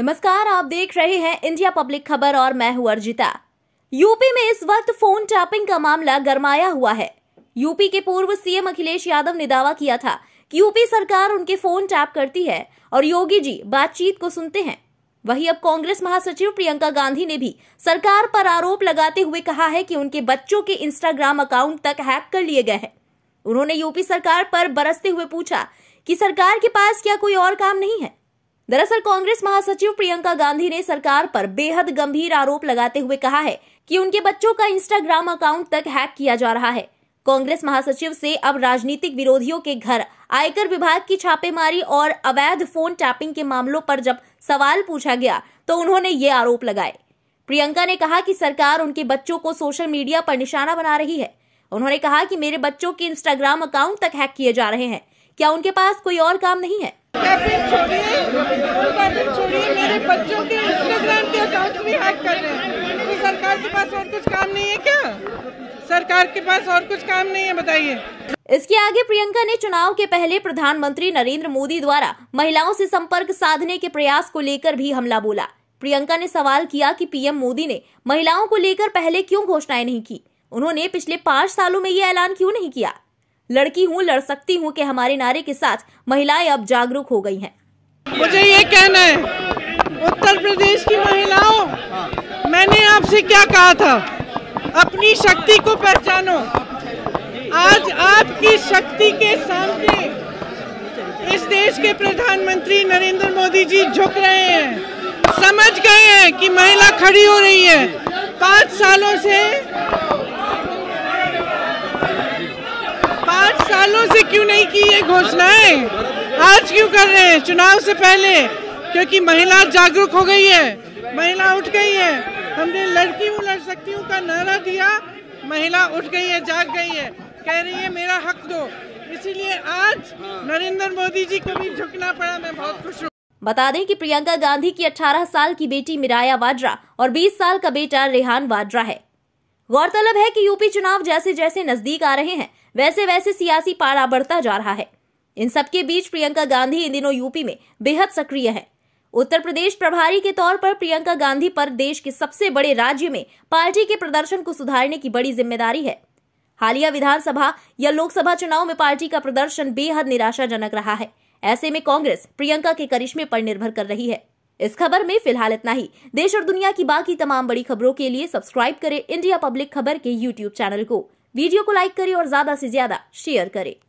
नमस्कार आप देख रहे हैं इंडिया पब्लिक खबर और मैं हूं अर्जिता यूपी में इस वक्त फोन टैपिंग का मामला गरमाया हुआ है यूपी के पूर्व सीएम अखिलेश यादव ने दावा किया था कि यूपी सरकार उनके फोन टैप करती है और योगी जी बातचीत को सुनते हैं वहीं अब कांग्रेस महासचिव प्रियंका गांधी ने भी सरकार पर आरोप लगाते हुए कहा है कि उनके बच्चों के इंस्टाग्राम अकाउंट तक हैक कर लिए गए हैं उन्होंने यूपी सरकार पर बरसते हुए पूछा कि सरकार के पास क्या कोई और काम नहीं है दरअसल कांग्रेस महासचिव प्रियंका गांधी ने सरकार पर बेहद गंभीर आरोप लगाते हुए कहा है कि उनके बच्चों का इंस्टाग्राम अकाउंट तक हैक किया जा रहा है कांग्रेस महासचिव से अब राजनीतिक विरोधियों के घर आयकर विभाग की छापेमारी और अवैध फोन टैपिंग के मामलों पर जब सवाल पूछा गया तो उन्होंने ये आरोप लगाए प्रियंका ने कहा कि सरकार उनके बच्चों को सोशल मीडिया पर निशाना बना रही है उन्होंने कहा कि मेरे बच्चों के इंस्टाग्राम अकाउंट तक हैक किए जा रहे हैं क्या उनके पास कोई और काम नहीं है छोड़िए छोड़िए मेरे बच्चों के इंस्टाग्राम के अकाउंट भी हैक कर रहे हैं तो सरकार के पास और कुछ काम नहीं है क्या सरकार के पास और कुछ काम नहीं है बताइए इसके आगे प्रियंका ने चुनाव के पहले प्रधानमंत्री नरेंद्र मोदी द्वारा महिलाओं से संपर्क साधने के प्रयास को लेकर भी हमला बोला प्रियंका ने सवाल किया कि पीएम मोदी ने महिलाओं को लेकर पहले क्यों घोषणाएं नहीं की उन्होंने पिछले पाँच सालों में ये ऐलान क्यों नहीं किया लड़की हूँ लड़ सकती हूँ के हमारे नारे के साथ महिलाएं अब जागरूक हो गई हैं मुझे ये कहना है उत्तर प्रदेश की महिलाओं मैंने आपसे क्या कहा था अपनी शक्ति को पहचानो आज आपकी शक्ति के सामने इस देश के प्रधानमंत्री नरेंद्र मोदी जी झुक रहे हैं समझ गए हैं कि महिला खड़ी हो रही है पाँच सालों से सालों से क्यों नहीं की ये घोषणाएं आज क्यों कर रहे हैं चुनाव से पहले क्योंकि महिला जागरूक हो गई है महिला उठ गई है हमने लड़की हूँ लड़ सकती हूँ का नारा दिया महिला उठ गई है जाग गई है कह रही है मेरा हक दो इसीलिए आज नरेंद्र मोदी जी को भी झुकना पड़ा मैं बहुत खुश हूँ बता दें कि प्रियंका गांधी की 18 साल की बेटी मिराया वाड्रा और 20 साल का बेटा रेहान वाड्रा है गौरतलब है कि यूपी चुनाव जैसे जैसे नजदीक आ रहे हैं वैसे वैसे सियासी पारा बढ़ता जा रहा है इन सबके बीच प्रियंका गांधी इन दिनों यूपी में बेहद सक्रिय है उत्तर प्रदेश प्रभारी के तौर पर प्रियंका गांधी पर देश के सबसे बड़े राज्य में पार्टी के प्रदर्शन को सुधारने की बड़ी जिम्मेदारी है हालिया विधानसभा या लोकसभा चुनाव में पार्टी का प्रदर्शन बेहद निराशाजनक रहा है ऐसे में कांग्रेस प्रियंका के करिश्मे पर निर्भर कर रही है इस खबर में फिलहाल इतना ही देश और दुनिया की बाकी तमाम बड़ी खबरों के लिए सब्सक्राइब करें इंडिया पब्लिक खबर के यूट्यूब चैनल को वीडियो को लाइक करें और ज्यादा से ज्यादा शेयर करें